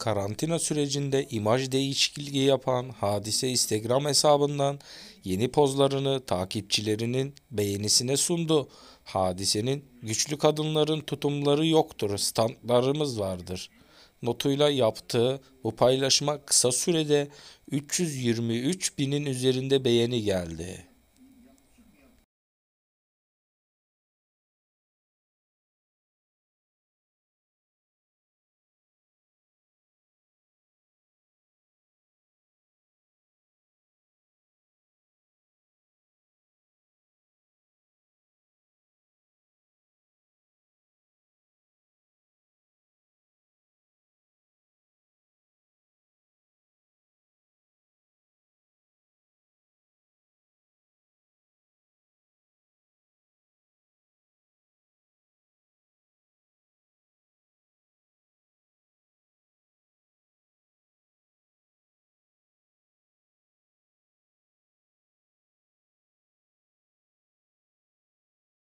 karantina sürecinde imaj değişikliği yapan Hadise Instagram hesabından yeni pozlarını takipçilerinin beğenisine sundu. Hadisenin güçlü kadınların tutumları yoktur, standlarımız vardır. Notuyla yaptığı bu paylaşıma kısa sürede 323 binin üzerinde beğeni geldi.